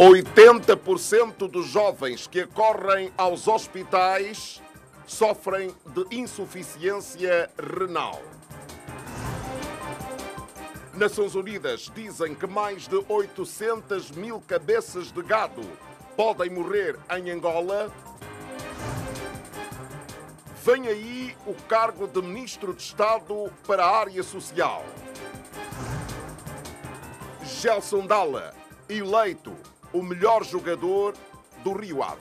80% dos jovens que acorrem aos hospitais sofrem de insuficiência renal. Nações Unidas dizem que mais de 800 mil cabeças de gado podem morrer em Angola. Vem aí o cargo de Ministro de Estado para a área social. Gelson Dalla, eleito o melhor jogador do Rio Ave.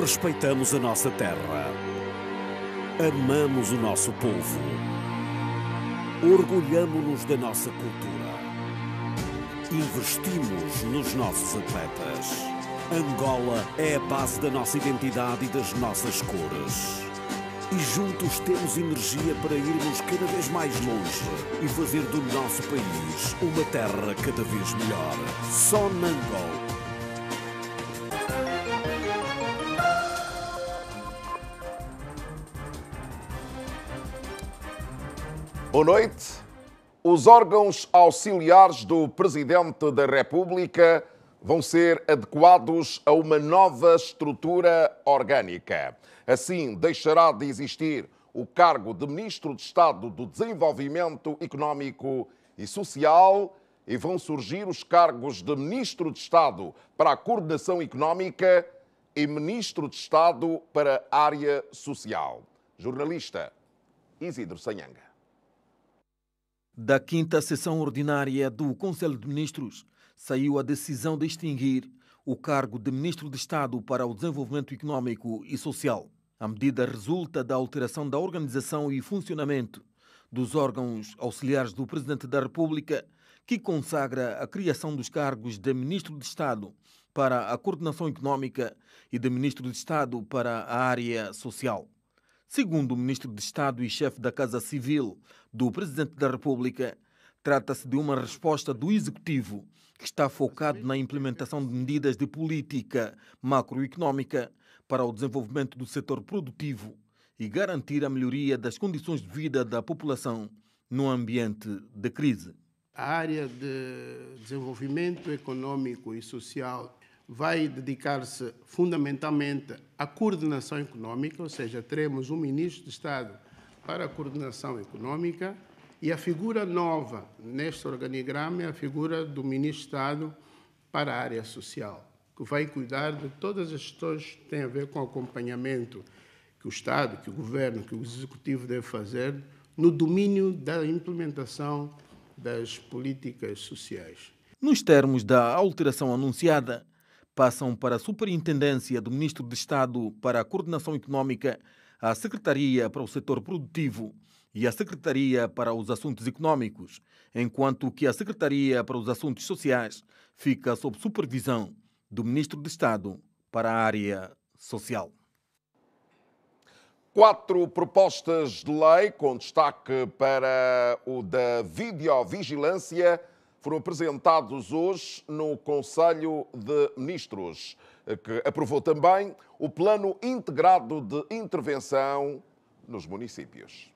Respeitamos a nossa terra. Amamos o nosso povo. orgulhamo nos da nossa cultura. Investimos nos nossos atletas. Angola é a base da nossa identidade e das nossas cores e juntos temos energia para irmos cada vez mais longe e fazer do nosso país uma terra cada vez melhor. Só Nangol. Boa noite. Os órgãos auxiliares do Presidente da República vão ser adequados a uma nova estrutura orgânica. Assim, deixará de existir o cargo de Ministro de Estado do Desenvolvimento Económico e Social e vão surgir os cargos de Ministro de Estado para a Coordenação Económica e Ministro de Estado para a Área Social. Jornalista Isidro Sanhanga. Da quinta sessão ordinária do Conselho de Ministros saiu a decisão de extinguir o cargo de Ministro de Estado para o Desenvolvimento Económico e Social. A medida resulta da alteração da organização e funcionamento dos órgãos auxiliares do Presidente da República, que consagra a criação dos cargos de Ministro de Estado para a Coordenação Económica e de Ministro de Estado para a Área Social. Segundo o Ministro de Estado e chefe da Casa Civil do Presidente da República, trata-se de uma resposta do Executivo, que está focado na implementação de medidas de política macroeconómica para o desenvolvimento do setor produtivo e garantir a melhoria das condições de vida da população num ambiente de crise. A área de desenvolvimento econômico e social vai dedicar-se fundamentalmente à coordenação econômica, ou seja, teremos um ministro de Estado para a coordenação econômica e a figura nova neste organigrama é a figura do ministro de Estado para a área social que vai cuidar de todas as questões que têm a ver com o acompanhamento que o Estado, que o Governo, que o Executivo deve fazer no domínio da implementação das políticas sociais. Nos termos da alteração anunciada, passam para a Superintendência do Ministro de Estado para a Coordenação Económica, a Secretaria para o Setor Produtivo e a Secretaria para os Assuntos Económicos, enquanto que a Secretaria para os Assuntos Sociais fica sob supervisão do Ministro de Estado para a área social. Quatro propostas de lei, com destaque para o da videovigilância, foram apresentados hoje no Conselho de Ministros, que aprovou também o Plano Integrado de Intervenção nos Municípios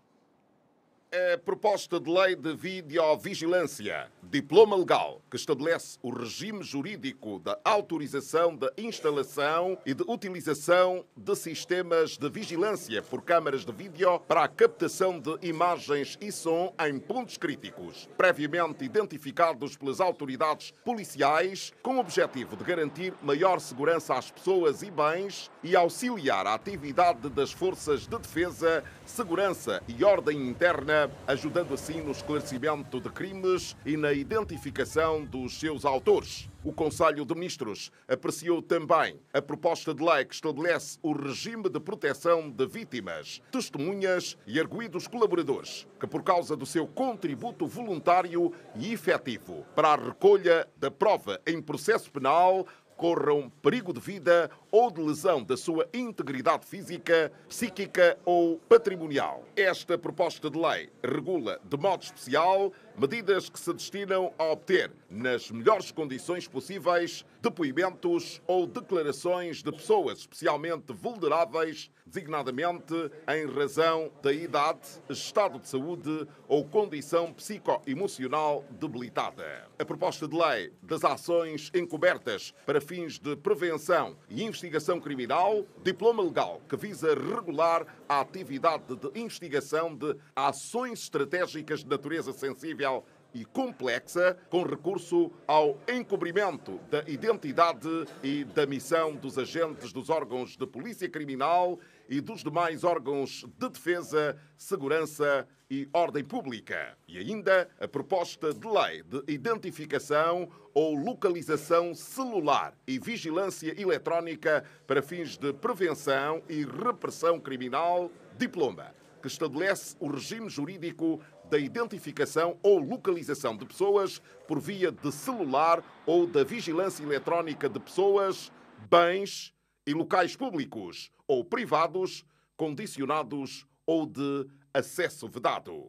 a é proposta de lei de videovigilância, diploma legal, que estabelece o regime jurídico da autorização da instalação e de utilização de sistemas de vigilância por câmaras de vídeo para a captação de imagens e som em pontos críticos, previamente identificados pelas autoridades policiais, com o objetivo de garantir maior segurança às pessoas e bens e auxiliar a atividade das forças de defesa, segurança e ordem interna ajudando assim no esclarecimento de crimes e na identificação dos seus autores. O Conselho de Ministros apreciou também a proposta de lei que estabelece o regime de proteção de vítimas, testemunhas e arguídos colaboradores, que por causa do seu contributo voluntário e efetivo para a recolha da prova em processo penal corram perigo de vida ou de lesão da sua integridade física, psíquica ou patrimonial. Esta proposta de lei regula de modo especial medidas que se destinam a obter, nas melhores condições possíveis, depoimentos ou declarações de pessoas especialmente vulneráveis designadamente em razão da idade, estado de saúde ou condição psicoemocional debilitada. A proposta de lei das ações encobertas para fins de prevenção e investigação criminal, diploma legal que visa regular a atividade de investigação de ações estratégicas de natureza sensível e complexa, com recurso ao encobrimento da identidade e da missão dos agentes dos órgãos de polícia criminal e dos demais órgãos de defesa, segurança e ordem pública. E ainda a proposta de lei de identificação ou localização celular e vigilância eletrónica para fins de prevenção e repressão criminal, diploma, que estabelece o regime jurídico da identificação ou localização de pessoas por via de celular ou da vigilância eletrónica de pessoas, bens, e locais públicos ou privados, condicionados ou de acesso vedado.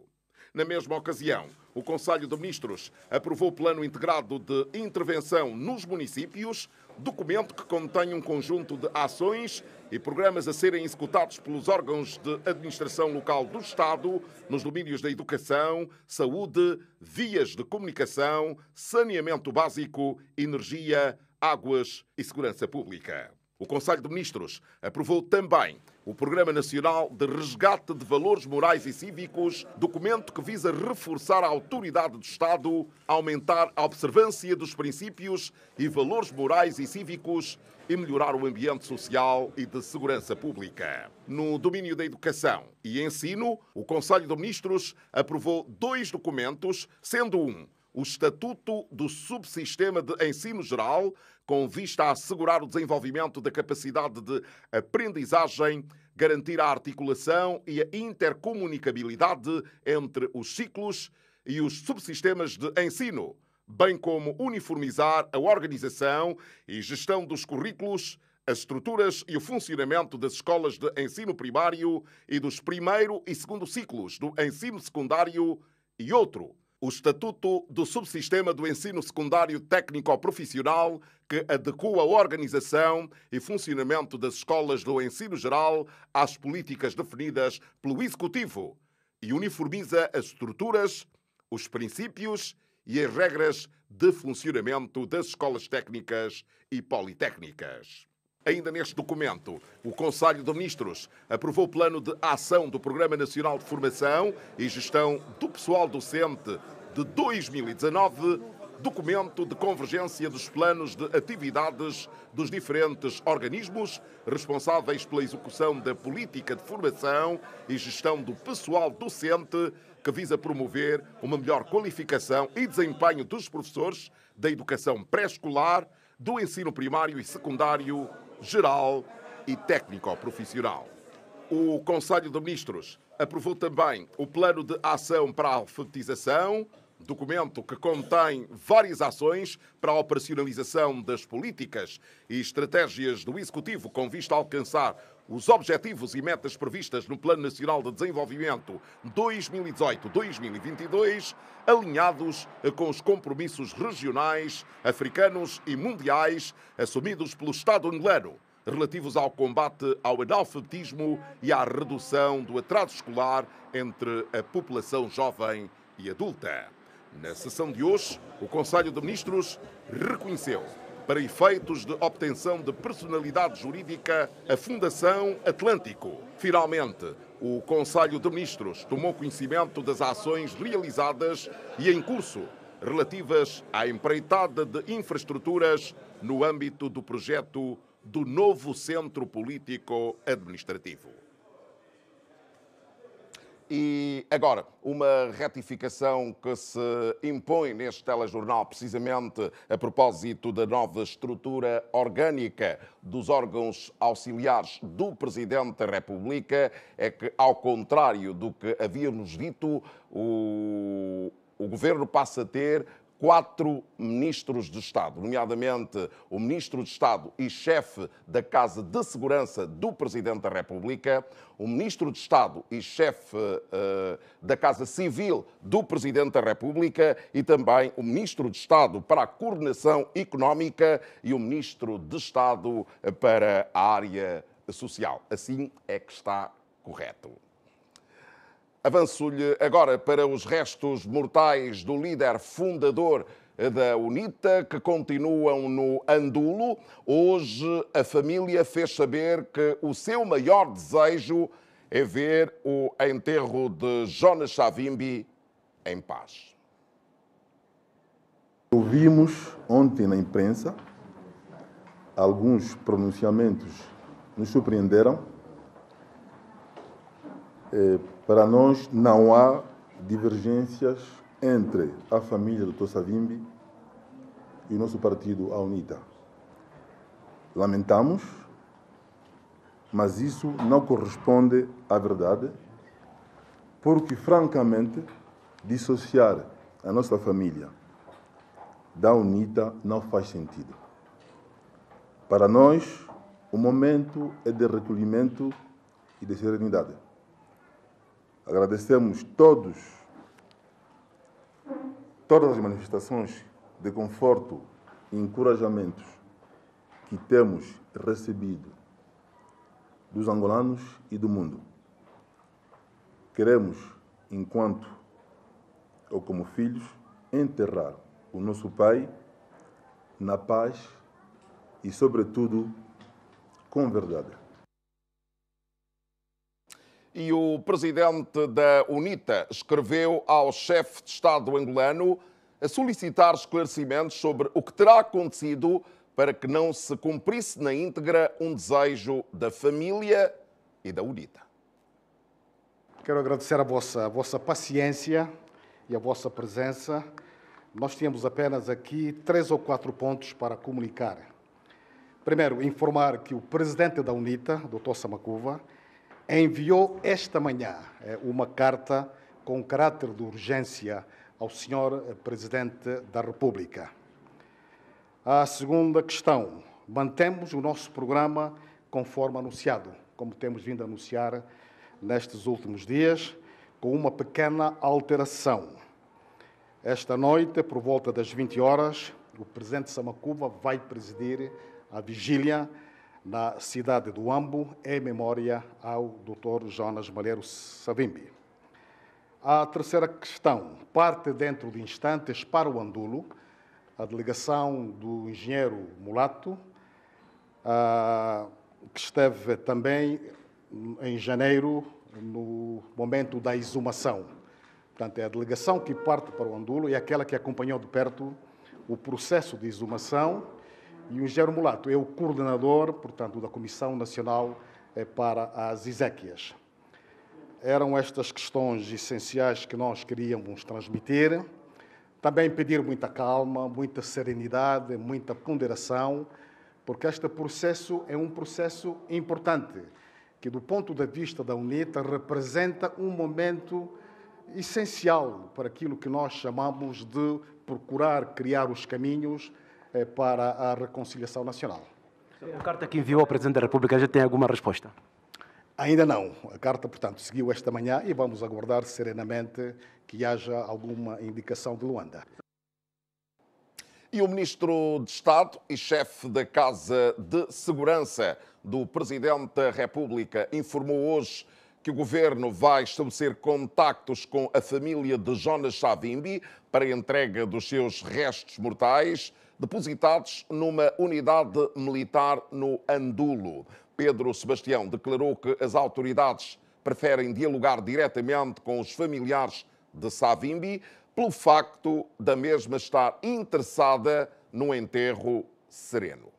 Na mesma ocasião, o Conselho de Ministros aprovou o Plano Integrado de Intervenção nos Municípios, documento que contém um conjunto de ações e programas a serem executados pelos órgãos de administração local do Estado nos domínios da educação, saúde, vias de comunicação, saneamento básico, energia, águas e segurança pública. O Conselho de Ministros aprovou também o Programa Nacional de Resgate de Valores Morais e Cívicos, documento que visa reforçar a autoridade do Estado, aumentar a observância dos princípios e valores morais e cívicos e melhorar o ambiente social e de segurança pública. No domínio da educação e ensino, o Conselho de Ministros aprovou dois documentos, sendo um o Estatuto do Subsistema de Ensino Geral, com vista a assegurar o desenvolvimento da capacidade de aprendizagem, garantir a articulação e a intercomunicabilidade entre os ciclos e os subsistemas de ensino, bem como uniformizar a organização e gestão dos currículos as estruturas e o funcionamento das escolas de ensino primário e dos primeiro e segundo ciclos do ensino secundário e outro, o Estatuto do Subsistema do Ensino Secundário Técnico-Profissional, que adequa a organização e funcionamento das escolas do ensino geral às políticas definidas pelo Executivo e uniformiza as estruturas, os princípios e as regras de funcionamento das escolas técnicas e politécnicas. Ainda neste documento, o Conselho de Ministros aprovou o plano de ação do Programa Nacional de Formação e Gestão do Pessoal Docente de 2019, documento de convergência dos planos de atividades dos diferentes organismos responsáveis pela execução da política de formação e gestão do pessoal docente, que visa promover uma melhor qualificação e desempenho dos professores da educação pré-escolar, do ensino primário e secundário geral e técnico-profissional. O Conselho de Ministros aprovou também o Plano de Ação para a Alfabetização, documento que contém várias ações para a operacionalização das políticas e estratégias do Executivo com vista a alcançar os objetivos e metas previstas no Plano Nacional de Desenvolvimento 2018-2022, alinhados com os compromissos regionais, africanos e mundiais assumidos pelo Estado angolano relativos ao combate ao analfabetismo e à redução do atraso escolar entre a população jovem e adulta. Na sessão de hoje, o Conselho de Ministros reconheceu para efeitos de obtenção de personalidade jurídica, a Fundação Atlântico. Finalmente, o Conselho de Ministros tomou conhecimento das ações realizadas e em curso relativas à empreitada de infraestruturas no âmbito do projeto do novo Centro Político Administrativo. E agora, uma retificação que se impõe neste telejornal, precisamente a propósito da nova estrutura orgânica dos órgãos auxiliares do Presidente da República, é que, ao contrário do que havíamos dito, o, o governo passa a ter quatro ministros de Estado, nomeadamente o ministro de Estado e chefe da Casa de Segurança do Presidente da República, o ministro de Estado e chefe uh, da Casa Civil do Presidente da República e também o ministro de Estado para a Coordenação Económica e o ministro de Estado para a área social. Assim é que está correto. Avanço-lhe agora para os restos mortais do líder fundador da UNITA, que continuam no Andulo. Hoje, a família fez saber que o seu maior desejo é ver o enterro de Jonas Savimbi em paz. Ouvimos ontem na imprensa alguns pronunciamentos nos surpreenderam eh, para nós, não há divergências entre a família do Dr. Savimbi e o nosso partido, a UNITA. Lamentamos, mas isso não corresponde à verdade, porque, francamente, dissociar a nossa família da UNITA não faz sentido. Para nós, o momento é de recolhimento e de serenidade. Agradecemos todos, todas as manifestações de conforto e encorajamentos que temos recebido dos angolanos e do mundo. Queremos, enquanto ou como filhos, enterrar o nosso Pai na paz e, sobretudo, com verdade e o presidente da UNITA escreveu ao chefe de Estado angolano a solicitar esclarecimentos sobre o que terá acontecido para que não se cumprisse na íntegra um desejo da família e da UNITA. Quero agradecer a vossa, a vossa paciência e a vossa presença. Nós tínhamos apenas aqui três ou quatro pontos para comunicar. Primeiro, informar que o presidente da UNITA, Dr. Samacuva, enviou esta manhã eh, uma carta com caráter de urgência ao Sr. Eh, Presidente da República. A segunda questão. Mantemos o nosso programa conforme anunciado, como temos vindo a anunciar nestes últimos dias, com uma pequena alteração. Esta noite, por volta das 20 horas, o Presidente Samacuba vai presidir a vigília na cidade do Ambo, em memória ao Dr. Jonas Malheiro Savimbi. A terceira questão parte dentro de instantes para o Andulo, a delegação do engenheiro Mulato, ah, que esteve também em janeiro, no momento da exumação. Portanto, é a delegação que parte para o Andulo e é aquela que acompanhou de perto o processo de exumação e o engenheiro Mulato é o coordenador, portanto, da Comissão Nacional eh, para as Iséquias. Eram estas questões essenciais que nós queríamos transmitir. Também pedir muita calma, muita serenidade, muita ponderação, porque este processo é um processo importante, que do ponto de vista da UNITA representa um momento essencial para aquilo que nós chamamos de procurar criar os caminhos é, para a reconciliação nacional. A carta que enviou ao Presidente da República já tem alguma resposta? Ainda não. A carta, portanto, seguiu esta manhã e vamos aguardar serenamente que haja alguma indicação de Luanda. E o Ministro de Estado e chefe da Casa de Segurança do Presidente da República informou hoje que o governo vai estabelecer contactos com a família de Jonas Savimbi para a entrega dos seus restos mortais depositados numa unidade militar no Andulo. Pedro Sebastião declarou que as autoridades preferem dialogar diretamente com os familiares de Savimbi pelo facto da mesma estar interessada num enterro sereno.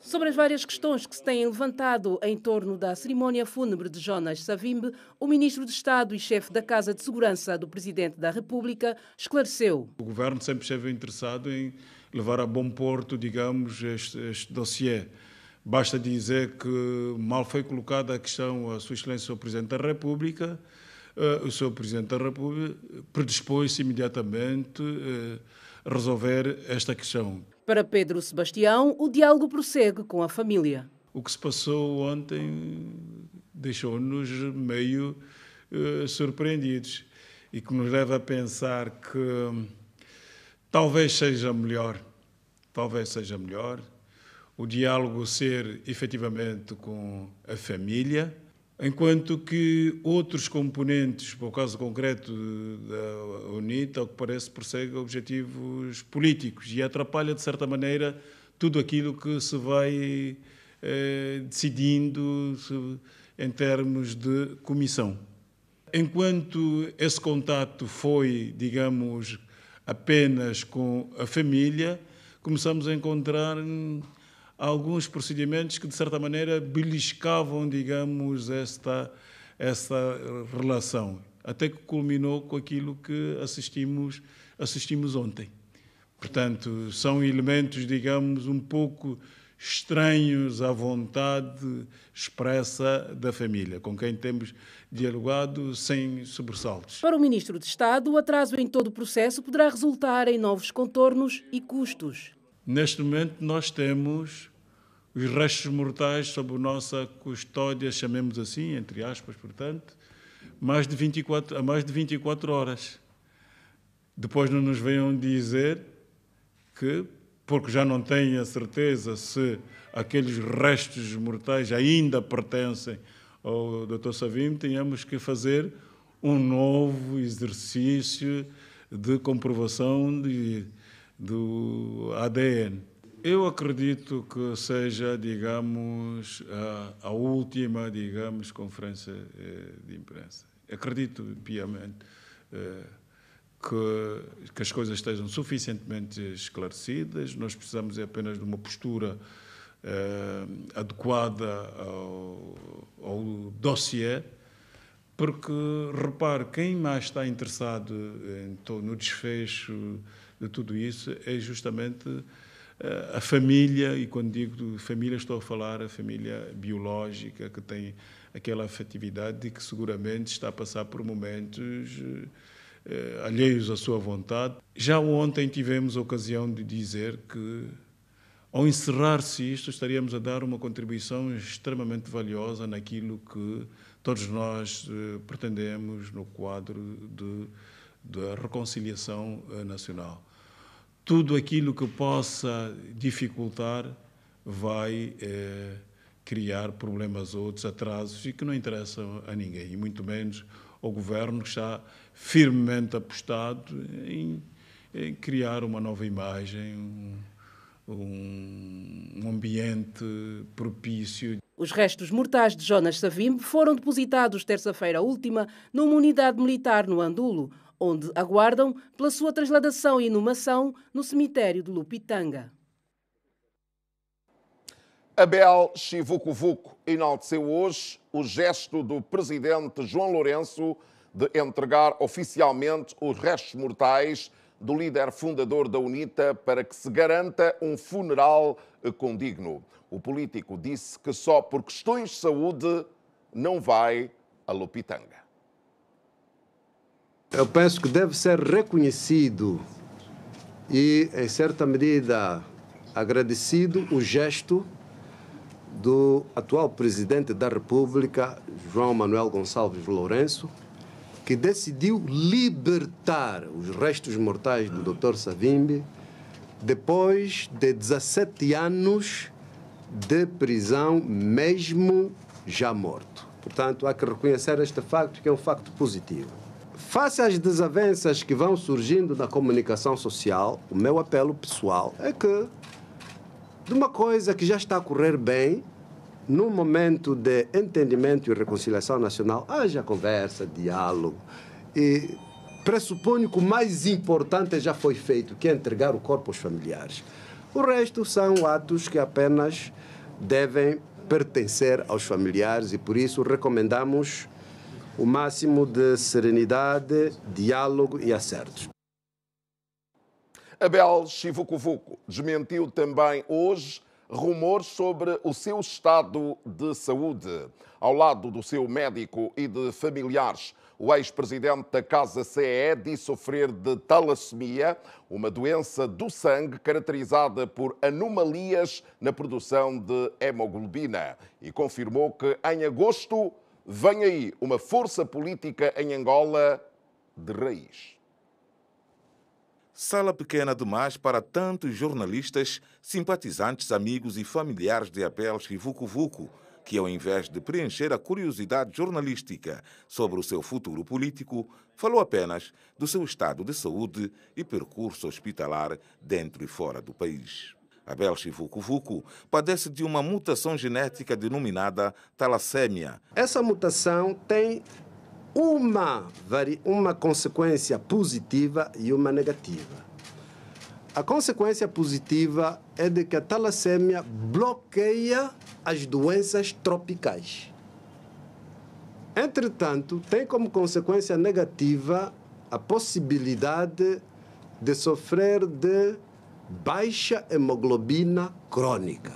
Sobre as várias questões que se têm levantado em torno da cerimónia fúnebre de Jonas Savimbe, o Ministro de Estado e chefe da Casa de Segurança do Presidente da República esclareceu. O Governo sempre esteve interessado em levar a bom porto, digamos, este, este dossiê. Basta dizer que mal foi colocada a questão à Sua Excelência, o Presidente da República. Eh, o Sr. Presidente da República predispôs-se imediatamente eh, a resolver esta questão. Para Pedro Sebastião, o diálogo prossegue com a família. O que se passou ontem deixou-nos meio uh, surpreendidos e que nos leva a pensar que talvez seja melhor, talvez seja melhor o diálogo ser efetivamente com a família, enquanto que outros componentes, para o caso concreto da UNIT, ao que parece, persegue objetivos políticos e atrapalha, de certa maneira, tudo aquilo que se vai eh, decidindo em termos de comissão. Enquanto esse contato foi, digamos, apenas com a família, começamos a encontrar alguns procedimentos que, de certa maneira, beliscavam, digamos, esta, esta relação. Até que culminou com aquilo que assistimos, assistimos ontem. Portanto, são elementos, digamos, um pouco estranhos à vontade expressa da família, com quem temos dialogado sem sobressaltos. Para o Ministro de Estado, o atraso em todo o processo poderá resultar em novos contornos e custos. Neste momento, nós temos os restos mortais sob nossa custódia, chamemos assim, entre aspas, portanto, mais de 24, a mais de 24 horas. Depois não nos venham dizer que, porque já não têm a certeza se aqueles restos mortais ainda pertencem ao Dr. Savino, tínhamos que fazer um novo exercício de comprovação de do ADN. Eu acredito que seja, digamos, a, a última, digamos, conferência eh, de imprensa. Acredito piamente eh, que, que as coisas estejam suficientemente esclarecidas. Nós precisamos é apenas de uma postura eh, adequada ao, ao dossiê, porque, repare, quem mais está interessado no desfecho de tudo isso é justamente eh, a família, e quando digo família estou a falar a família biológica, que tem aquela afetividade que seguramente está a passar por momentos eh, alheios à sua vontade. Já ontem tivemos a ocasião de dizer que, ao encerrar-se isto, estaríamos a dar uma contribuição extremamente valiosa naquilo que todos nós eh, pretendemos no quadro da reconciliação eh, nacional tudo aquilo que possa dificultar vai eh, criar problemas outros, atrasos, e que não interessam a ninguém, e muito menos ao governo que está firmemente apostado em, em criar uma nova imagem, um, um ambiente propício. Os restos mortais de Jonas Savimbe foram depositados terça-feira última numa unidade militar no Andulo, onde aguardam pela sua trasladação e inumação no cemitério de Lupitanga. Abel Chivucovuco enalteceu hoje o gesto do presidente João Lourenço de entregar oficialmente os restos mortais do líder fundador da UNITA para que se garanta um funeral condigno. O político disse que só por questões de saúde não vai a Lupitanga. Eu penso que deve ser reconhecido e, em certa medida, agradecido o gesto do atual presidente da República, João Manuel Gonçalves Lourenço, que decidiu libertar os restos mortais do Dr. Savimbi depois de 17 anos de prisão, mesmo já morto. Portanto, há que reconhecer este facto, que é um facto positivo. Face às desavenças que vão surgindo na comunicação social, o meu apelo pessoal é que, de uma coisa que já está a correr bem, num momento de entendimento e reconciliação nacional, haja conversa, diálogo. E pressuponho que o mais importante já foi feito, que é entregar o corpo aos familiares. O resto são atos que apenas devem pertencer aos familiares e por isso recomendamos o máximo de serenidade, diálogo e acertos. Abel Chivucovuco desmentiu também hoje rumores sobre o seu estado de saúde. Ao lado do seu médico e de familiares, o ex-presidente da Casa CE disse sofrer de talassemia, uma doença do sangue caracterizada por anomalias na produção de hemoglobina, e confirmou que em agosto Vem aí uma força política em Angola de raiz. Sala pequena demais para tantos jornalistas, simpatizantes, amigos e familiares de Apeles e Vucu Vucu, que ao invés de preencher a curiosidade jornalística sobre o seu futuro político, falou apenas do seu estado de saúde e percurso hospitalar dentro e fora do país. A Belche Vucu Vucu padece de uma mutação genética denominada talassêmia. Essa mutação tem uma, uma consequência positiva e uma negativa. A consequência positiva é de que a talassêmia bloqueia as doenças tropicais. Entretanto, tem como consequência negativa a possibilidade de sofrer de baixa hemoglobina crônica.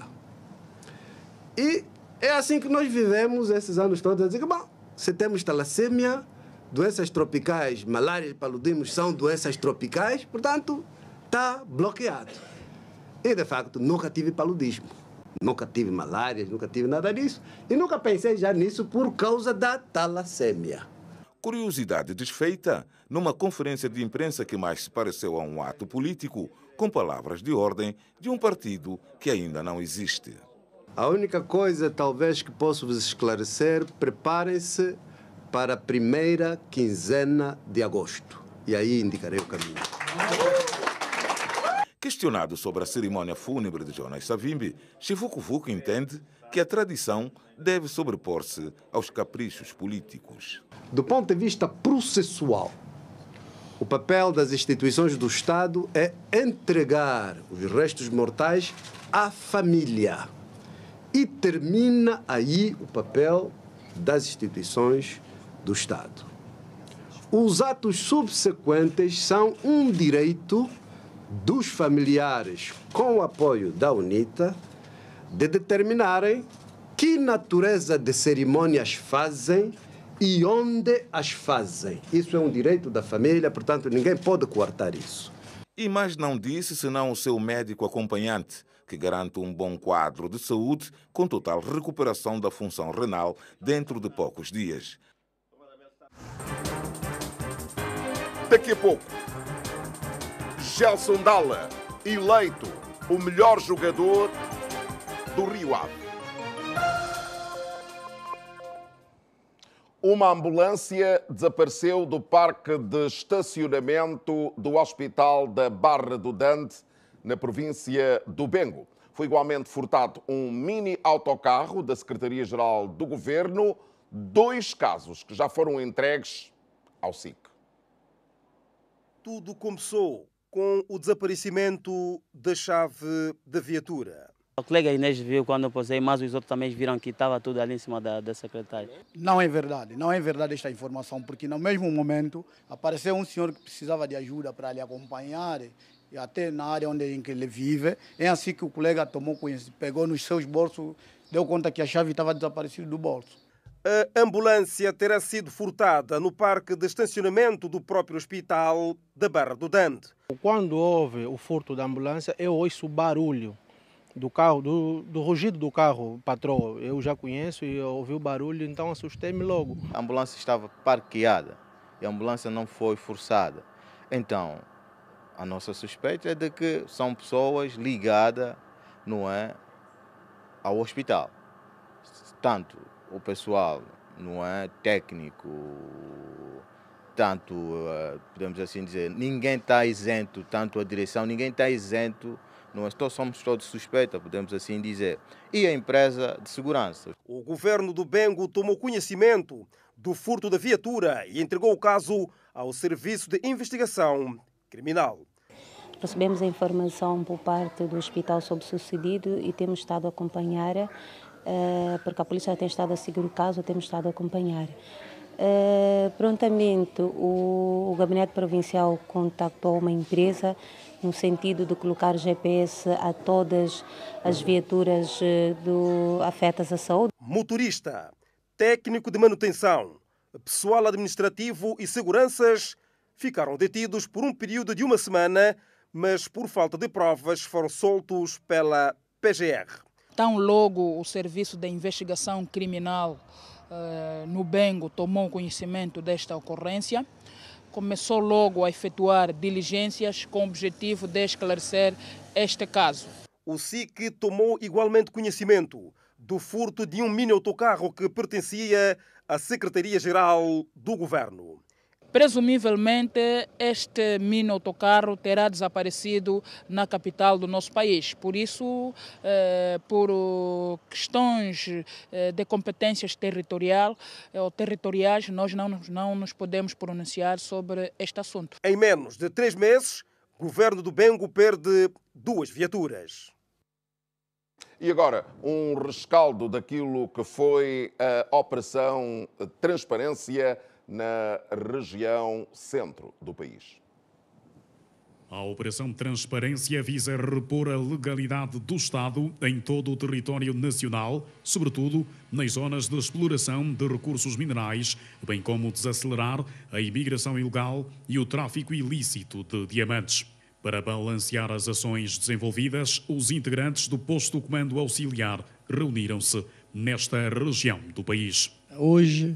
E é assim que nós vivemos esses anos todos. Digo, bom, se temos talassêmia, doenças tropicais, malária e paludismo são doenças tropicais, portanto, está bloqueado. E, de facto, nunca tive paludismo, nunca tive malária, nunca tive nada disso. E nunca pensei já nisso por causa da talassêmia. Curiosidade desfeita, numa conferência de imprensa que mais se pareceu a um ato político, com palavras de ordem de um partido que ainda não existe. A única coisa, talvez, que posso vos esclarecer: preparem-se para a primeira quinzena de agosto. E aí indicarei o caminho. Questionado sobre a cerimônia fúnebre de Jonas Savimbi, Chivucovuco entende que a tradição deve sobrepor-se aos caprichos políticos. Do ponto de vista processual, o papel das instituições do Estado é entregar os restos mortais à família. E termina aí o papel das instituições do Estado. Os atos subsequentes são um direito dos familiares, com o apoio da UNITA, de determinarem que natureza de cerimônias fazem e onde as fazem. Isso é um direito da família, portanto, ninguém pode cortar isso. E mais não disse senão o seu médico acompanhante, que garante um bom quadro de saúde com total recuperação da função renal dentro de poucos dias. Daqui a pouco, Gelson Dalla, eleito o melhor jogador do Rio Ave. Uma ambulância desapareceu do parque de estacionamento do Hospital da Barra do Dante, na província do Bengo. Foi igualmente furtado um mini autocarro da Secretaria-Geral do Governo, dois casos que já foram entregues ao SIC. Tudo começou com o desaparecimento da chave da viatura. O colega Inês viu quando eu posei, mas os outros também viram que estava tudo ali em cima da, da secretária. Não é verdade, não é verdade esta informação, porque no mesmo momento apareceu um senhor que precisava de ajuda para lhe acompanhar e até na área onde ele vive. É assim que o colega tomou conhecimento, pegou nos seus bolsos, deu conta que a chave estava desaparecida do bolso. A ambulância terá sido furtada no parque de estacionamento do próprio hospital da Barra do Dante. Quando houve o furto da ambulância, eu ouço barulho do carro, do, do rugido do carro, patrão. Eu já conheço e ouvi o barulho, então assustei-me logo. A ambulância estava parqueada e a ambulância não foi forçada. Então, a nossa suspeita é de que são pessoas ligadas, não é, ao hospital. Tanto o pessoal, não é, técnico, tanto, eh, podemos assim dizer, ninguém está isento, tanto a direção, ninguém está isento nós é todos somos todos suspeitos, podemos assim dizer, e a empresa de segurança. O governo do Bengo tomou conhecimento do furto da viatura e entregou o caso ao Serviço de Investigação Criminal. Recebemos a informação por parte do hospital sobre o sucedido e temos estado a acompanhar, eh, porque a polícia tem estado a seguir o caso, temos estado a acompanhar. Eh, prontamente, o, o, Gabinete Provincial contactou uma empresa no sentido de colocar GPS a todas as viaturas eh, do, afetas à saúde. Motorista, técnico de manutenção, pessoal administrativo e seguranças ficaram detidos por um período de uma semana, mas por falta de provas foram soltos pela PGR. Tão logo o Serviço de Investigação Criminal eh, no Bengo tomou conhecimento desta ocorrência, começou logo a efetuar diligências com o objetivo de esclarecer este caso. O SIC tomou igualmente conhecimento do furto de um mini autocarro que pertencia à Secretaria-Geral do Governo. Presumivelmente, este mini autocarro terá desaparecido na capital do nosso país. Por isso, eh, por eh, questões eh, de competências territorial, ou territoriais, nós não, não nos podemos pronunciar sobre este assunto. Em menos de três meses, o governo do Bengo perde duas viaturas. E agora, um rescaldo daquilo que foi a Operação Transparência na região centro do país. A Operação Transparência visa repor a legalidade do Estado em todo o território nacional, sobretudo nas zonas de exploração de recursos minerais, bem como desacelerar a imigração ilegal e o tráfico ilícito de diamantes. Para balancear as ações desenvolvidas, os integrantes do Posto Comando Auxiliar reuniram-se nesta região do país. Hoje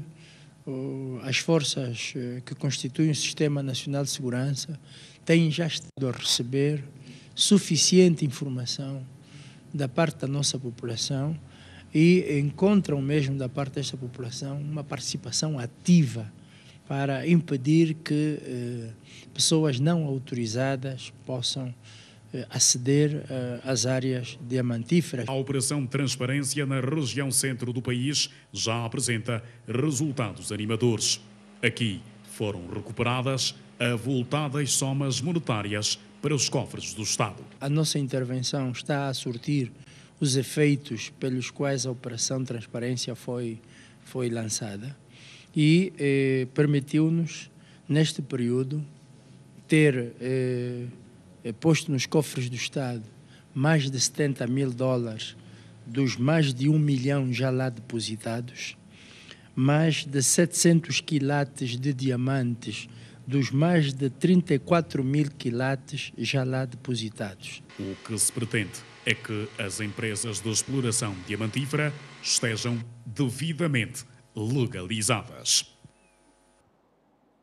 eh, as forças eh, que constituem o Sistema Nacional de Segurança têm já estado a receber suficiente informação da parte da nossa população e encontram mesmo da parte desta população uma participação ativa para impedir que eh, pessoas não autorizadas possam eh, aceder eh, às áreas diamantíferas. A Operação Transparência na região centro do país já apresenta resultados animadores. Aqui foram recuperadas avultadas somas monetárias para os cofres do Estado. A nossa intervenção está a surtir os efeitos pelos quais a Operação Transparência foi, foi lançada e eh, permitiu-nos, neste período, ter. Eh, é posto nos cofres do Estado mais de 70 mil dólares dos mais de um milhão já lá depositados, mais de 700 quilates de diamantes dos mais de 34 mil quilates já lá depositados. O que se pretende é que as empresas de exploração diamantífera estejam devidamente legalizadas.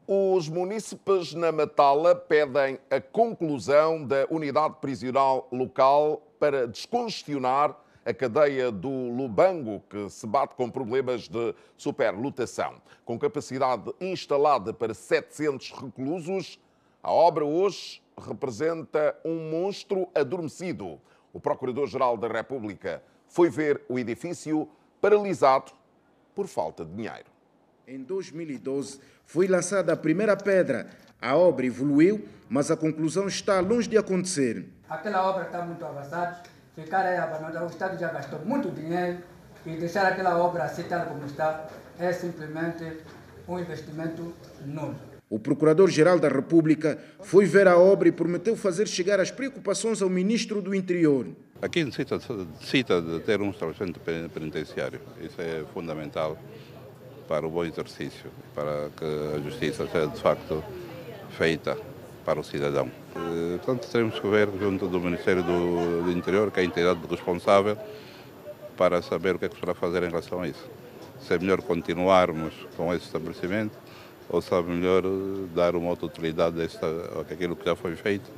Os munícipes na Matala pedem a conclusão da unidade prisional local para descongestionar a cadeia do Lubango, que se bate com problemas de superlotação. Com capacidade instalada para 700 reclusos, a obra hoje representa um monstro adormecido. O Procurador-Geral da República foi ver o edifício paralisado por falta de dinheiro. Em 2012, foi lançada a primeira pedra. A obra evoluiu, mas a conclusão está longe de acontecer. Aquela obra está muito avançada, ficar aí abandonada. O Estado já gastou muito dinheiro e deixar aquela obra assim, tal como está é simplesmente um investimento nulo. O Procurador-Geral da República foi ver a obra e prometeu fazer chegar as preocupações ao Ministro do Interior. Aqui necessita, necessita de ter um estabelecimento penitenciário, isso é fundamental para o bom exercício, para que a justiça seja de facto feita para o cidadão. E, eh, portanto, teremos que ver junto do Ministério do, do Interior, que é a entidade responsável, para saber o que é que será fazer em relação a isso. Se é melhor continuarmos com esse estabelecimento ou se é melhor eh, dar uma outra utilidade a aquilo que já foi feito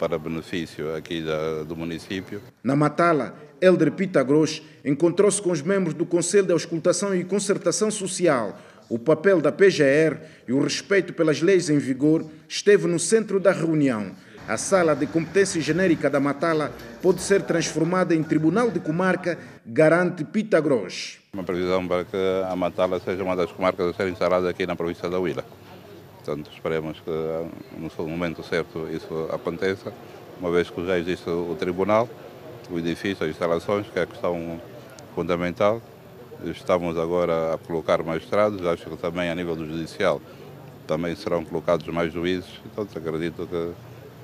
para benefício aqui da, do município. Na Matala, Pita Pitagros encontrou-se com os membros do Conselho de Auscultação e Concertação Social. O papel da PGR e o respeito pelas leis em vigor esteve no centro da reunião. A sala de competência genérica da Matala pode ser transformada em tribunal de comarca, garante Pitagros. Uma previsão para que a Matala seja uma das comarcas a ser instalada aqui na província da Huila. Portanto, esperemos que eh, no seu momento certo isso aconteça, uma vez que já existe o tribunal, o edifício, as instalações, que é a questão fundamental. Estamos agora a colocar magistrados, acho que também a nível do judicial também serão colocados mais juízes, então acredito que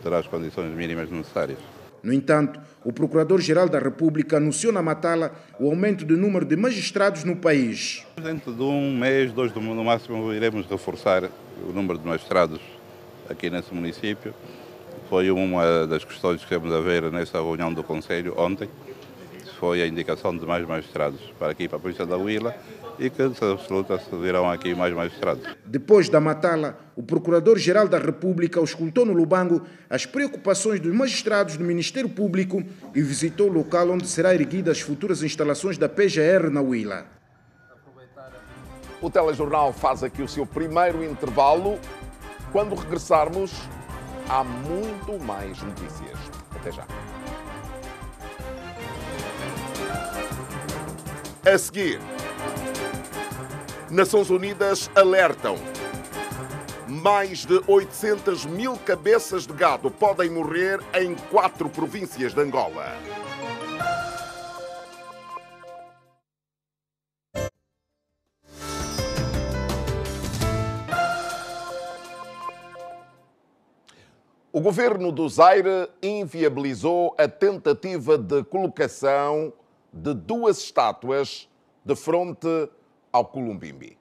terá as condições mínimas necessárias. No entanto, o Procurador-Geral da República anunciou na Matala o aumento do número de magistrados no país. Dentro de um mês, dois no máximo, iremos reforçar o número de magistrados aqui nesse município. Foi uma das questões que temos a ver nessa reunião do Conselho ontem. Foi a indicação de mais magistrados para aqui, para a Polícia da Huila e que, de absoluta, se virão aqui mais magistrados. Depois da matá-la, o Procurador-Geral da República escutou no Lubango as preocupações dos magistrados do Ministério Público e visitou o local onde serão erguidas as futuras instalações da PGR na Willa. O telejornal faz aqui o seu primeiro intervalo. Quando regressarmos, há muito mais notícias. Até já. A seguir, Nações Unidas alertam. Mais de 800 mil cabeças de gado podem morrer em quatro províncias de Angola. O governo do Zaire inviabilizou a tentativa de colocação de duas estátuas de fronte ao Columbimbi.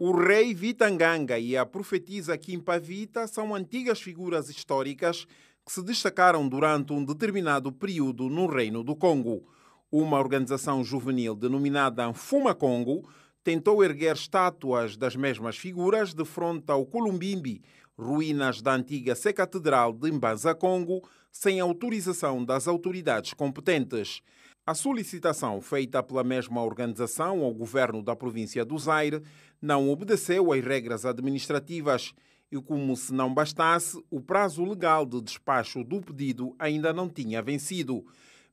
O rei Vitanganga e a profetisa Kimpavita são antigas figuras históricas que se destacaram durante um determinado período no Reino do Congo. Uma organização juvenil denominada Fuma Congo tentou erguer estátuas das mesmas figuras de frente ao Columbimbi, ruínas da antiga C-Catedral de Mbanza Congo, sem autorização das autoridades competentes. A solicitação feita pela mesma organização ao governo da província do Zaire não obedeceu às regras administrativas e, como se não bastasse, o prazo legal de despacho do pedido ainda não tinha vencido.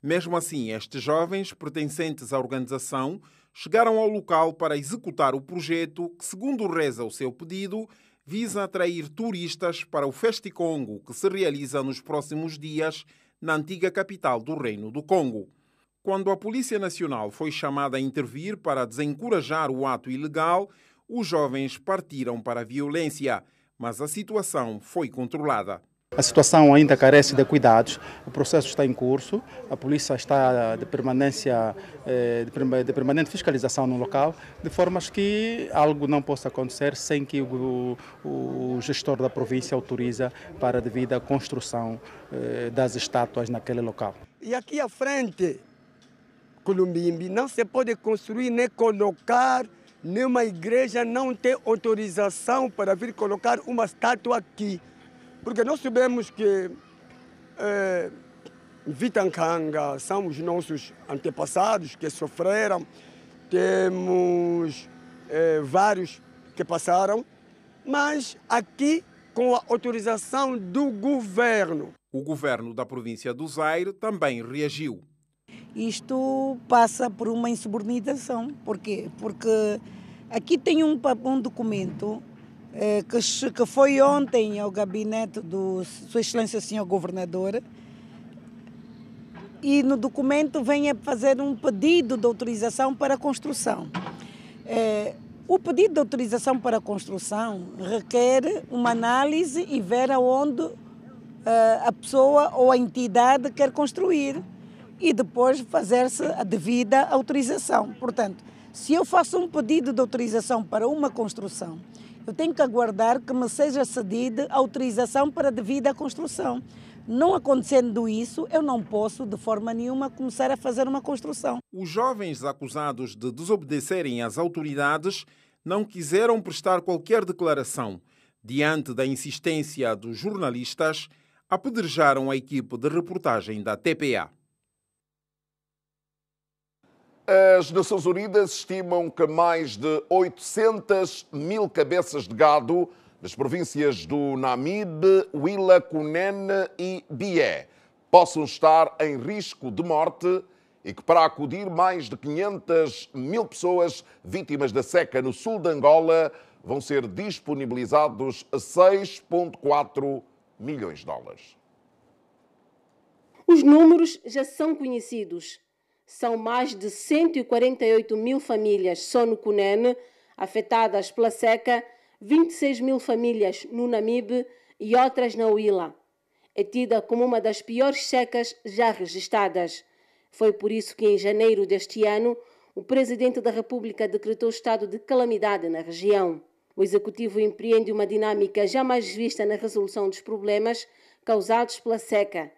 Mesmo assim, estes jovens, pertencentes à organização, chegaram ao local para executar o projeto que, segundo reza o seu pedido, visa atrair turistas para o Festicongo, que se realiza nos próximos dias na antiga capital do Reino do Congo. Quando a Polícia Nacional foi chamada a intervir para desencorajar o ato ilegal, os jovens partiram para a violência, mas a situação foi controlada. A situação ainda carece de cuidados, o processo está em curso, a polícia está de, permanência, eh, de permanente fiscalização no local, de formas que algo não possa acontecer sem que o, o gestor da província autorize para a devida construção eh, das estátuas naquele local. E aqui à frente Columbimbi, não se pode construir nem colocar nenhuma igreja não tem autorização para vir colocar uma estátua aqui. Porque nós sabemos que é, Vitanganga são os nossos antepassados que sofreram, temos é, vários que passaram, mas aqui com a autorização do governo. O governo da província do Zaire também reagiu isto passa por uma insubordinação. Porquê? Porque aqui tem um, um documento eh, que, que foi ontem ao gabinete do Sua Excelência Senhor Governador e no documento vem a fazer um pedido de autorização para construção. Eh, o pedido de autorização para construção requer uma análise e ver aonde eh, a pessoa ou a entidade quer construir e depois fazer-se a devida autorização. Portanto, se eu faço um pedido de autorização para uma construção, eu tenho que aguardar que me seja cedida autorização para a devida construção. Não acontecendo isso, eu não posso, de forma nenhuma, começar a fazer uma construção. Os jovens acusados de desobedecerem às autoridades não quiseram prestar qualquer declaração. Diante da insistência dos jornalistas, apedrejaram a equipe de reportagem da TPA. As Nações Unidas estimam que mais de 800 mil cabeças de gado das províncias do Namibe, Wilacunen e Bié possam estar em risco de morte e que, para acudir mais de 500 mil pessoas vítimas da seca no sul de Angola, vão ser disponibilizados 6,4 milhões de dólares. Os números já são conhecidos são mais de 148 mil famílias só no Cunene, afetadas pela seca, 26 mil famílias no Namibe e outras na Uila. É tida como uma das piores secas já registadas. Foi por isso que, em janeiro deste ano, o Presidente da República decretou estado de calamidade na região. O Executivo empreende uma dinâmica jamais vista na resolução dos problemas causados pela seca.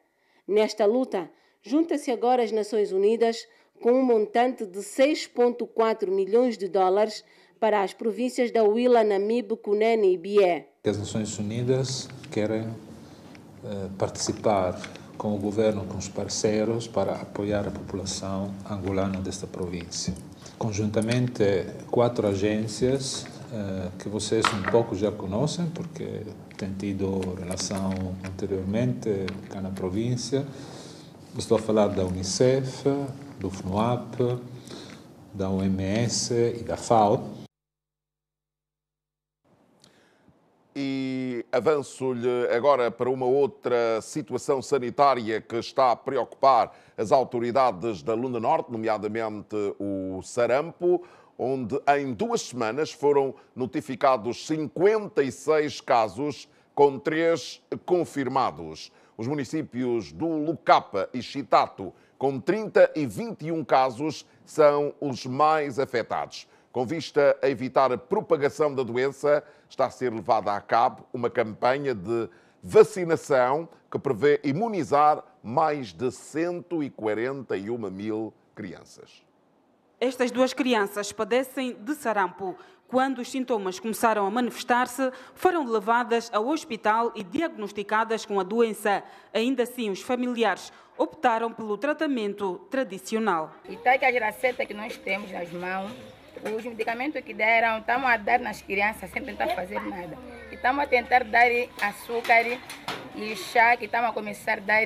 Nesta luta, junta-se agora às Nações Unidas com um montante de 6,4 milhões de dólares para as províncias da Huila, Namibe, Cunene e Bié. As Nações Unidas querem eh, participar com o governo, com os parceiros, para apoiar a população angolana desta província. Conjuntamente, quatro agências eh, que vocês um pouco já conhecem, porque têm tido relação anteriormente cá na província, Estou a falar da Unicef, do FNUAP, da OMS e da FAO. E avanço-lhe agora para uma outra situação sanitária que está a preocupar as autoridades da Lunda Norte, nomeadamente o Sarampo, onde em duas semanas foram notificados 56 casos, com três confirmados os municípios do Lucapa e Chitato, com 30 e 21 casos, são os mais afetados. Com vista a evitar a propagação da doença, está a ser levada a cabo uma campanha de vacinação que prevê imunizar mais de 141 mil crianças. Estas duas crianças padecem de sarampo. Quando os sintomas começaram a manifestar-se, foram levadas ao hospital e diagnosticadas com a doença. Ainda assim, os familiares optaram pelo tratamento tradicional. E tá que a receita que nós temos nas mãos, os medicamentos que deram, estamos a dar nas crianças sem tentar fazer nada. E estamos a tentar dar açúcar e chá, que estamos a começar a dar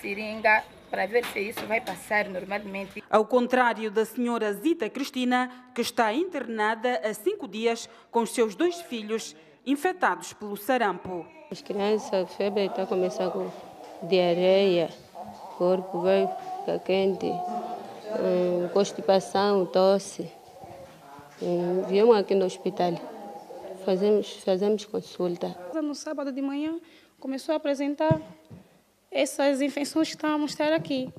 seringa para ver se isso vai passar normalmente. Ao contrário da senhora Zita Cristina, que está internada há cinco dias com seus dois filhos infectados pelo sarampo. As crianças, a febre está começando com diarreia, o corpo vai ficar quente, hum, constipação, tosse. Hum, viemos aqui no hospital, fazemos, fazemos consulta. No sábado de manhã começou a apresentar essas infecções que estávamos ter aqui.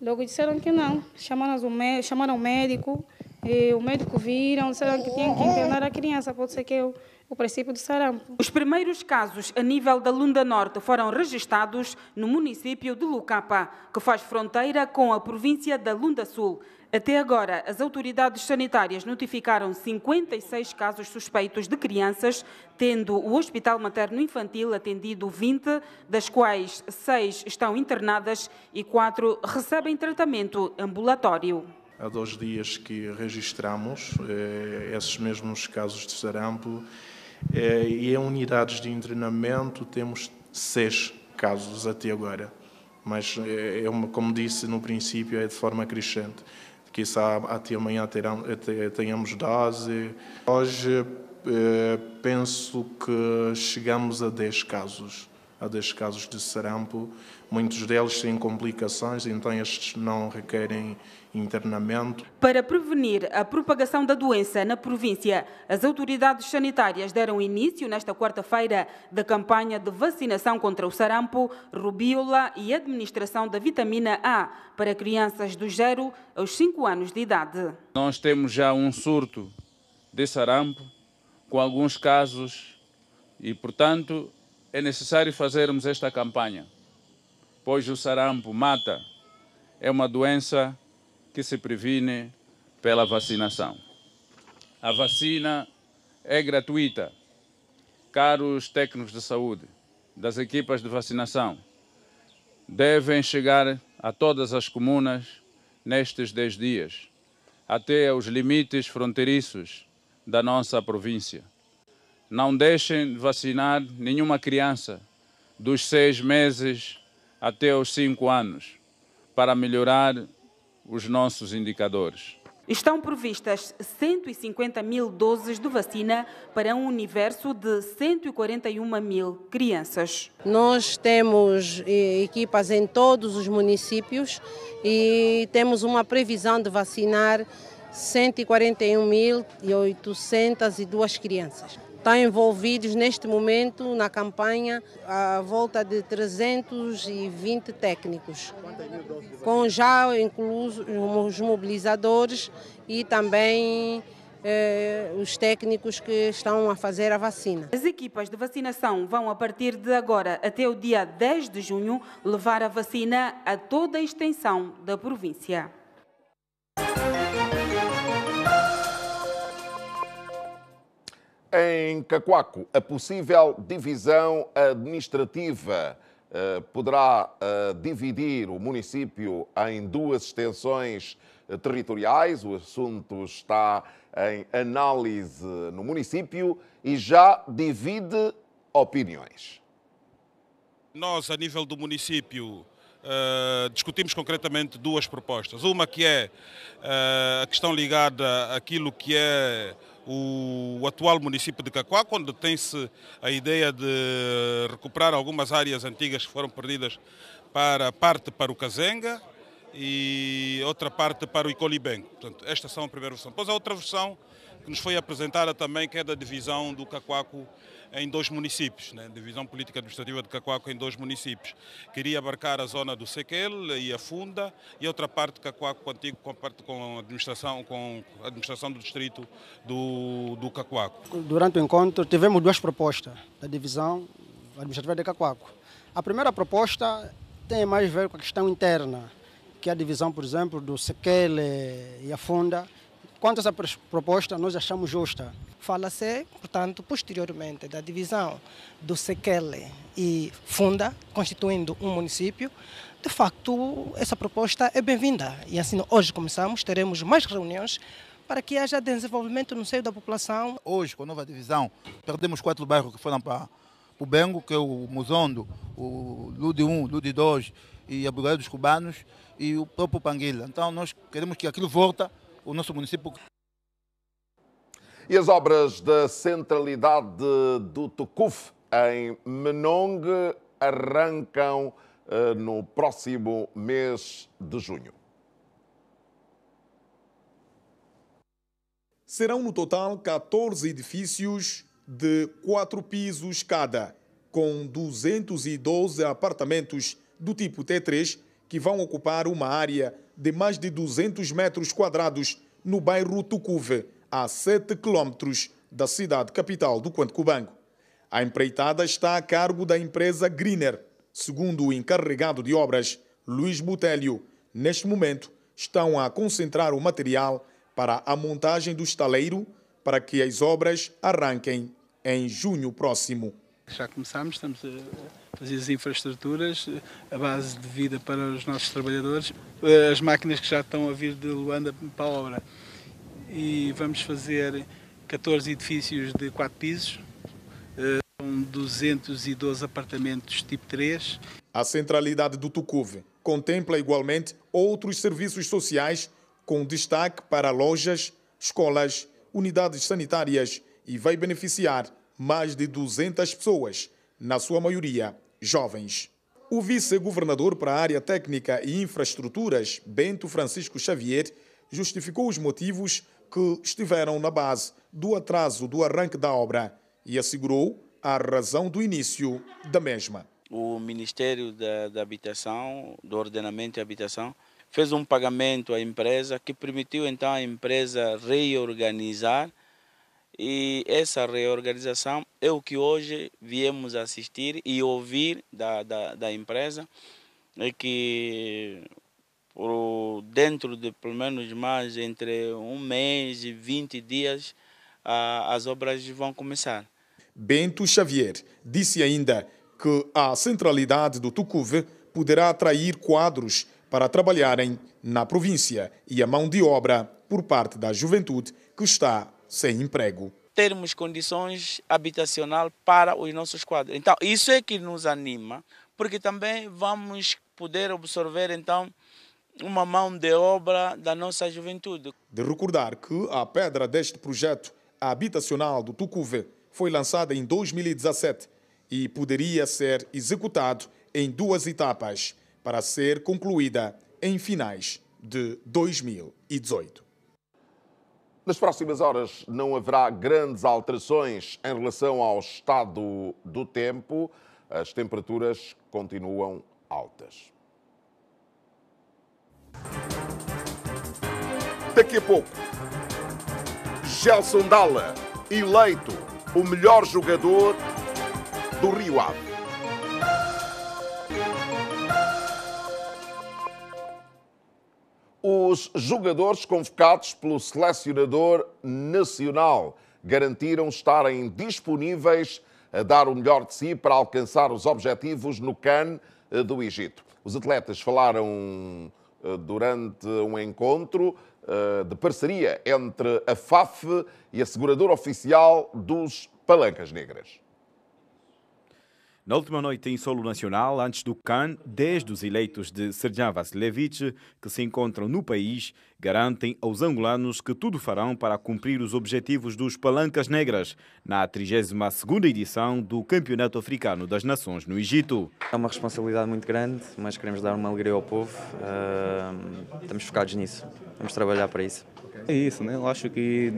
Logo disseram que não, chamaram, chamaram o médico, o médico viram, disseram que tinha que internar a criança, pode ser que eu é o princípio do sarampo. Os primeiros casos a nível da Lunda Norte foram registados no município de Lucapa, que faz fronteira com a província da Lunda Sul. Até agora, as autoridades sanitárias notificaram 56 casos suspeitos de crianças, tendo o Hospital Materno-Infantil atendido 20, das quais 6 estão internadas e 4 recebem tratamento ambulatório há dois dias que registramos eh, esses mesmos casos de sarampo eh, e em unidades de treinamento temos seis casos até agora. Mas, eh, é uma, como disse no princípio, é de forma crescente. Que até amanhã terão, tenhamos dose Hoje eh, penso que chegamos a 10 casos, a 10 casos de sarampo muitos deles têm complicações, então estes não requerem internamento. Para prevenir a propagação da doença na província, as autoridades sanitárias deram início nesta quarta-feira da campanha de vacinação contra o sarampo, rubíola e administração da vitamina A para crianças do 0 aos 5 anos de idade. Nós temos já um surto de sarampo com alguns casos e, portanto, é necessário fazermos esta campanha pois o sarampo mata. É uma doença que se previne pela vacinação. A vacina é gratuita. Caros técnicos de saúde das equipas de vacinação, devem chegar a todas as comunas nestes 10 dias, até aos limites fronteiriços da nossa província. Não deixem de vacinar nenhuma criança dos seis meses até os cinco anos para melhorar os nossos indicadores. Estão previstas 150 mil doses de vacina para um universo de 141 mil crianças. Nós temos eh, equipas em todos os municípios e temos uma previsão de vacinar 141.802 crianças estão envolvidos neste momento na campanha à volta de 320 técnicos, com já incluso os mobilizadores e também eh, os técnicos que estão a fazer a vacina. As equipas de vacinação vão, a partir de agora até o dia 10 de junho, levar a vacina a toda a extensão da província. Em Cacoaco, a possível divisão administrativa eh, poderá eh, dividir o município em duas extensões eh, territoriais. O assunto está em análise no município e já divide opiniões. Nós, a nível do município, Uh, discutimos concretamente duas propostas. Uma que é uh, a questão ligada àquilo que é o atual município de Cacoá, quando tem-se a ideia de recuperar algumas áreas antigas que foram perdidas para parte para o Cazenga e outra parte para o Icolibeng. Portanto, esta são a primeira versão. Depois a outra versão que nos foi apresentada também, que é da divisão do Cacoaco em dois municípios, né? divisão política administrativa de Cacoaco em dois municípios. Queria abarcar a zona do Sequel e a Funda e outra parte de Cacoaco antigo com a, com a administração, com a administração do distrito do, do Cacoaco. Durante o encontro tivemos duas propostas da divisão administrativa de Cacoaco. A primeira proposta tem mais a ver com a questão interna, que é a divisão, por exemplo, do Sequel eh, e a Funda Quanto a essa proposta, nós achamos justa. Fala-se, portanto, posteriormente da divisão do Sequele e Funda, constituindo um município. De facto, essa proposta é bem-vinda. E assim, hoje começamos, teremos mais reuniões para que haja desenvolvimento no seio da população. Hoje, com a nova divisão, perdemos quatro bairros que foram para o Bengo, que é o Muzondo, o Lude 1, Lude 2 e a Bulgária dos Cubanos e o próprio Panguila. Então nós queremos que aquilo volta o nosso município. E as obras da centralidade do Tucuf, em Menong, arrancam eh, no próximo mês de junho. Serão no total 14 edifícios de quatro pisos cada, com 212 apartamentos do tipo T3 que vão ocupar uma área de mais de 200 metros quadrados no bairro Tucuve, a 7 quilômetros da cidade capital do Quantucubango. A empreitada está a cargo da empresa Greener. Segundo o encarregado de obras, Luiz Botelho, neste momento estão a concentrar o material para a montagem do estaleiro para que as obras arranquem em junho próximo. Já começámos, estamos a fazer as infraestruturas, a base de vida para os nossos trabalhadores, eh, as máquinas que já estão a vir de Luanda para a obra. E vamos fazer 14 edifícios de 4 pisos, eh, são 212 apartamentos tipo 3. A centralidade do Tucuve contempla igualmente outros serviços sociais, com destaque para lojas, escolas, unidades sanitárias e vai beneficiar mais de 200 pessoas, na sua maioria jovens. O vice-governador para a área técnica e infraestruturas, Bento Francisco Xavier, justificou os motivos que estiveram na base do atraso do arranque da obra e assegurou a razão do início da mesma. O Ministério da, da Habitação, do Ordenamento e Habitação, fez um pagamento à empresa que permitiu então à empresa reorganizar e essa reorganização é o que hoje viemos assistir e ouvir da, da, da empresa, é que por dentro de pelo menos mais entre um mês e 20 dias a, as obras vão começar. Bento Xavier disse ainda que a centralidade do Tucuve poderá atrair quadros para trabalharem na província e a mão de obra por parte da juventude que está sem emprego. Termos condições habitacional para os nossos quadros. Então, isso é que nos anima, porque também vamos poder absorver, então, uma mão de obra da nossa juventude. De recordar que a pedra deste projeto habitacional do Tucuve foi lançada em 2017 e poderia ser executado em duas etapas para ser concluída em finais de 2018. Nas próximas horas não haverá grandes alterações em relação ao estado do tempo. As temperaturas continuam altas. Daqui a pouco, Gelson Dalla, eleito o melhor jogador do Rio Ave. Os jogadores convocados pelo selecionador nacional garantiram estarem disponíveis a dar o melhor de si para alcançar os objetivos no CAN eh, do Egito. Os atletas falaram eh, durante um encontro eh, de parceria entre a FAF e a seguradora oficial dos Palancas Negras. Na última noite, em solo nacional, antes do CAN, 10 dos eleitos de Serjan Vasilevich, que se encontram no país, garantem aos angolanos que tudo farão para cumprir os objetivos dos Palancas Negras na 32 edição do Campeonato Africano das Nações no Egito. É uma responsabilidade muito grande, mas queremos dar uma alegria ao povo. Uh, estamos focados nisso, vamos trabalhar para isso. É isso, né? eu acho que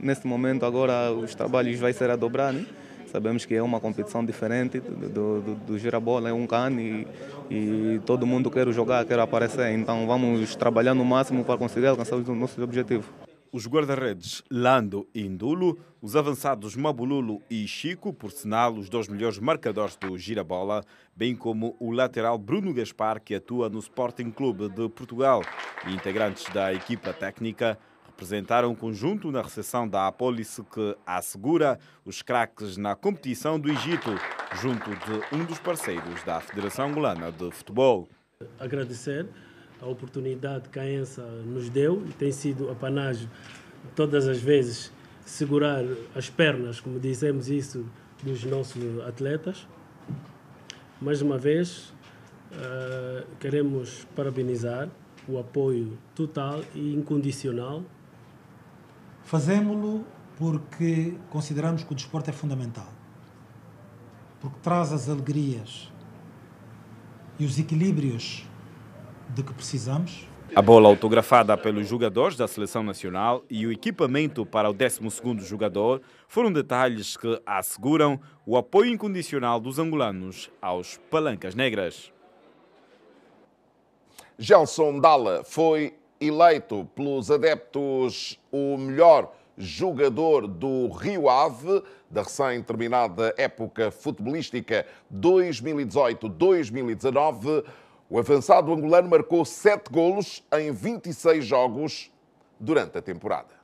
nesse momento agora os trabalhos vai ser a dobrar, né? Sabemos que é uma competição diferente do, do, do girabola, é um cano e, e, todo mundo quer jogar, quer aparecer. Então vamos trabalhar no máximo para conseguir alcançar os nossos objetivos. Os guarda-redes Lando e Indulo, os avançados Mabululo e Chico, por sinal os dois melhores marcadores do girabola, bem como o lateral Bruno Gaspar, que atua no Sporting Clube de Portugal, e integrantes da equipa técnica, apresentaram um conjunto na recepção da Apólice que assegura os craques na competição do Egito, junto de um dos parceiros da Federação Angolana de Futebol. Agradecer a oportunidade que a ENSA nos deu e tem sido apanágio todas as vezes segurar as pernas, como dizemos isso, dos nossos atletas. Mais uma vez, eh, queremos parabenizar o apoio total e incondicional Fazemos-lo porque consideramos que o desporto é fundamental, porque traz as alegrias e os equilíbrios de que precisamos. A bola autografada pelos jogadores da seleção nacional e o equipamento para o 12º jogador foram detalhes que asseguram o apoio incondicional dos angolanos aos palancas negras. Gelson Dalla foi eleito pelos adeptos o melhor jogador do Rio Ave, da recém-terminada época futebolística 2018-2019, o avançado angolano marcou 7 golos em 26 jogos durante a temporada.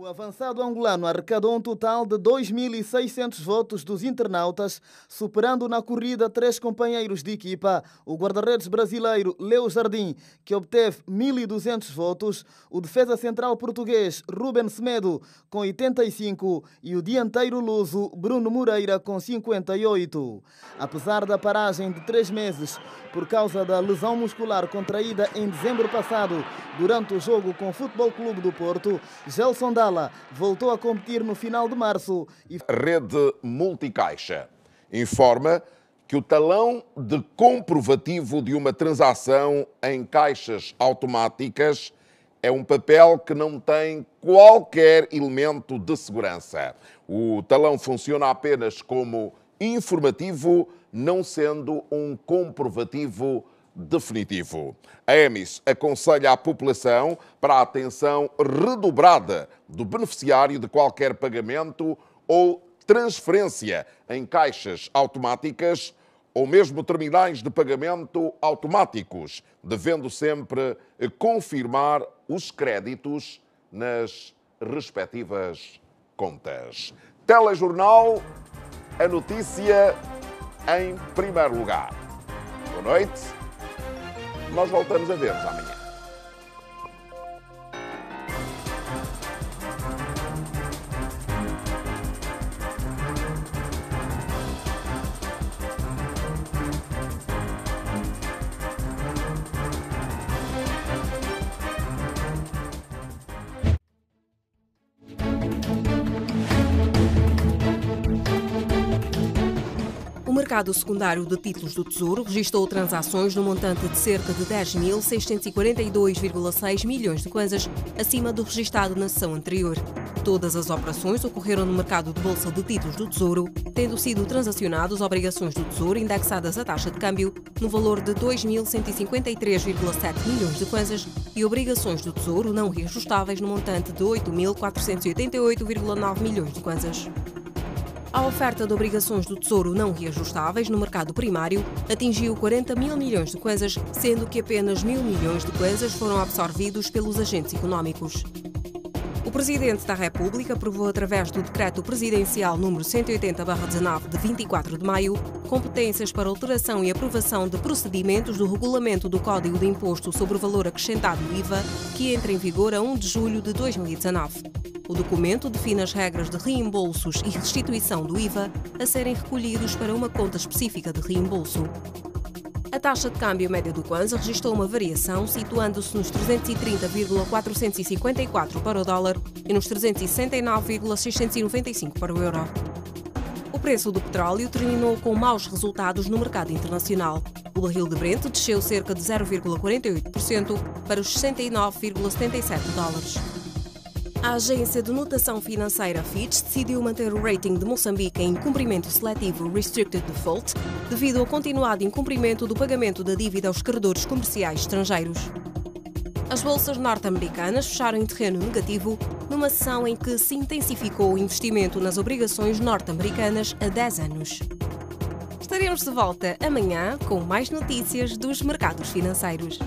O avançado angolano arrecadou um total de 2.600 votos dos internautas, superando na corrida três companheiros de equipa, o guarda-redes brasileiro Leo Jardim, que obteve 1.200 votos, o defesa central português Ruben Semedo, com 85, e o dianteiro luso Bruno Moreira, com 58. Apesar da paragem de três meses por causa da lesão muscular contraída em dezembro passado durante o jogo com o Futebol Clube do Porto, Gelson da voltou a competir no final de março. E... Rede Multicaixa informa que o talão de comprovativo de uma transação em caixas automáticas é um papel que não tem qualquer elemento de segurança. O talão funciona apenas como informativo, não sendo um comprovativo definitivo. A EMIS aconselha a população para a atenção redobrada do beneficiário de qualquer pagamento ou transferência em caixas automáticas ou mesmo terminais de pagamento automáticos, devendo sempre confirmar os créditos nas respectivas contas. Telejornal, a notícia em primeiro lugar. Boa noite. Nós voltamos a ver-nos amanhã. mercado secundário de títulos do Tesouro registrou transações no montante de cerca de 10.642,6 milhões de kwanzas, acima do registado na sessão anterior. Todas as operações ocorreram no mercado de bolsa de títulos do Tesouro, tendo sido transacionadas obrigações do Tesouro indexadas à taxa de câmbio no valor de 2.153,7 milhões de kwanzas e obrigações do Tesouro não reajustáveis no montante de 8.488,9 milhões de kwanzas. A oferta de obrigações do Tesouro não reajustáveis no mercado primário atingiu 40 mil milhões de coisas, sendo que apenas mil milhões de coisas foram absorvidos pelos agentes económicos. Presidente da República aprovou através do Decreto Presidencial número 180-19 de 24 de maio competências para alteração e aprovação de procedimentos do regulamento do Código de Imposto sobre o Valor Acrescentado IVA, que entra em vigor a 1 de julho de 2019. O documento define as regras de reembolsos e restituição do IVA a serem recolhidos para uma conta específica de reembolso. A taxa de câmbio média do Kwanza registrou uma variação, situando-se nos 330,454 para o dólar e nos 369,695 para o euro. O preço do petróleo terminou com maus resultados no mercado internacional. O barril de Brent desceu cerca de 0,48% para os 69,77 dólares. A agência de notação financeira Fitch decidiu manter o rating de Moçambique em cumprimento seletivo Restricted Default devido ao continuado incumprimento do pagamento da dívida aos credores comerciais estrangeiros. As bolsas norte-americanas fecharam em terreno negativo numa sessão em que se intensificou o investimento nas obrigações norte-americanas há 10 anos. Estaremos de volta amanhã com mais notícias dos mercados financeiros.